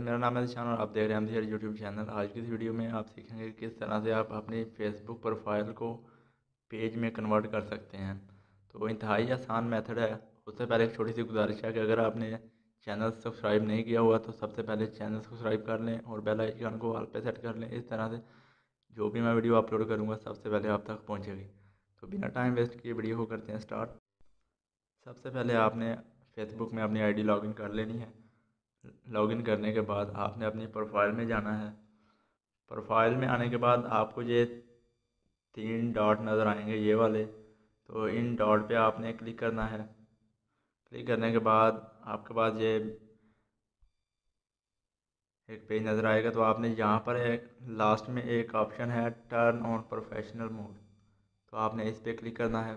मेरा नाम है दिशान और आप देख रहे हैं दिशा यूट्यूब चैनल आज की इस वीडियो में आप सीखेंगे किस तरह से आप अपनी फेसबुक प्रोफाइल को पेज में कन्वर्ट कर सकते हैं तो इंतहाई आसान मेथड है उससे पहले एक छोटी सी गुजारिश है कि अगर आपने चैनल सब्सक्राइब नहीं किया हुआ तो सबसे पहले चैनल सब्सक्राइब कर लें और बेल आइकन को ऑल पे सेट कर लें इस तरह से जो भी मैं वीडियो अपलोड करूँगा सबसे पहले आप तक पहुँचेगी तो बिना टाइम वेस्ट किए वीडियो को करते हैं स्टार्ट सबसे पहले आपने फेसबुक में अपनी आईडी लॉगिन कर लेनी है लॉगिन करने के बाद आपने अपनी प्रोफाइल में जाना है प्रोफाइल में आने के बाद आपको ये तीन डॉट नज़र आएंगे ये वाले तो इन डॉट पे आपने क्लिक करना है क्लिक करने के बाद आपके पास ये एक पेज नज़र आएगा तो आपने यहाँ पर एक लास्ट में एक ऑप्शन है टर्न ऑन प्रोफेशनल मोड तो आपने इस पर क्लिक करना है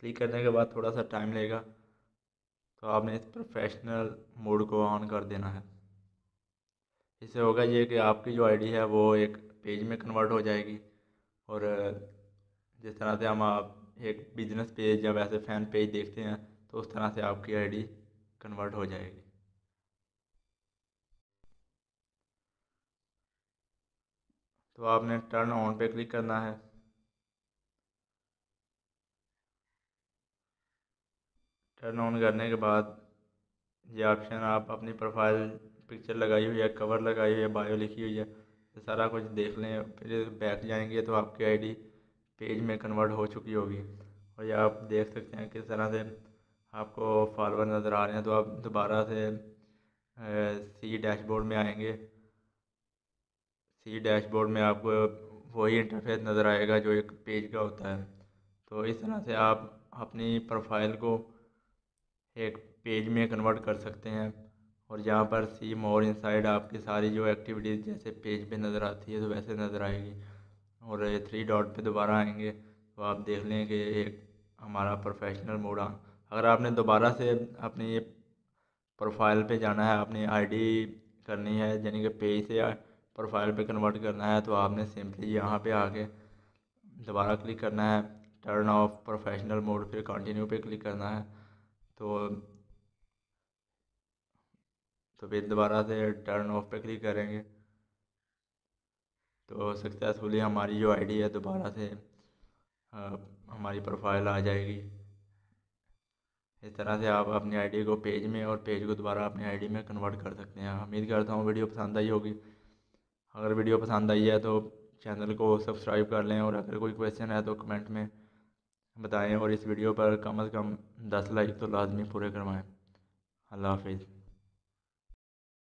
क्लिक करने के बाद थोड़ा सा टाइम लेगा तो आपने इस प्रोफेशनल मोड को ऑन कर देना है इससे होगा ये कि आपकी जो आईडी है वो एक पेज में कन्वर्ट हो जाएगी और जिस तरह से हम आप एक बिजनेस पेज या वैसे फ़ैन पेज देखते हैं तो उस तरह से आपकी आईडी कन्वर्ट हो जाएगी तो आपने टर्न ऑन पे क्लिक करना है टर्न ऑन करने के बाद ये ऑप्शन आप अपनी प्रोफाइल पिक्चर लगाई हुई है कवर लगाई हुई है बायो लिखी हुई है तो सारा कुछ देख लें फिर बैक जाएंगे तो आपकी आईडी पेज में कन्वर्ट हो चुकी होगी और ये आप देख सकते हैं किस तरह से आपको फॉलोअर नज़र आ रहे हैं तो आप दोबारा से सी डैशबोर्ड में आएंगे सी डैशबोर्ड में आपको वही इंटरफेस नज़र आएगा जो एक पेज का होता है तो इस तरह से आप अपनी प्रोफाइल को एक पेज में कन्वर्ट कर सकते हैं और यहाँ पर सी मोर इनसाइड आपकी सारी जो एक्टिविटीज़ जैसे पेज पे नज़र आती है तो वैसे नज़र आएगी और थ्री डॉट पे दोबारा आएंगे तो आप देख लें कि एक हमारा प्रोफेशनल मोड आ अगर आपने दोबारा से अपनी प्रोफाइल पे जाना है अपनी आईडी करनी है यानी कि पेज से प्रोफाइल पे कन्वर्ट करना है तो आपने सिंपली यहाँ पर आके दोबारा क्लिक करना है टर्न ऑफ प्रोफेशनल मोड फिर कंटिन्यू पर क्लिक करना है तो तो फिर दोबारा से टर्न ऑफ पे क्लिक करेंगे तो सक्सेसफुली हमारी जो आईडी है दोबारा से आ, हमारी प्रोफाइल आ जाएगी इस तरह से आप अपनी आईडी को पेज में और पेज को दोबारा अपनी आईडी में कन्वर्ट कर सकते हैं उम्मीद करता हूँ वीडियो पसंद आई होगी अगर वीडियो पसंद आई है तो चैनल को सब्सक्राइब कर लें और अगर कोई क्वेश्चन है तो कमेंट में बताएं और इस वीडियो पर कम से कम दस लाइक तो लाजमी पूरे करवाएं अल्लाह हाफिज़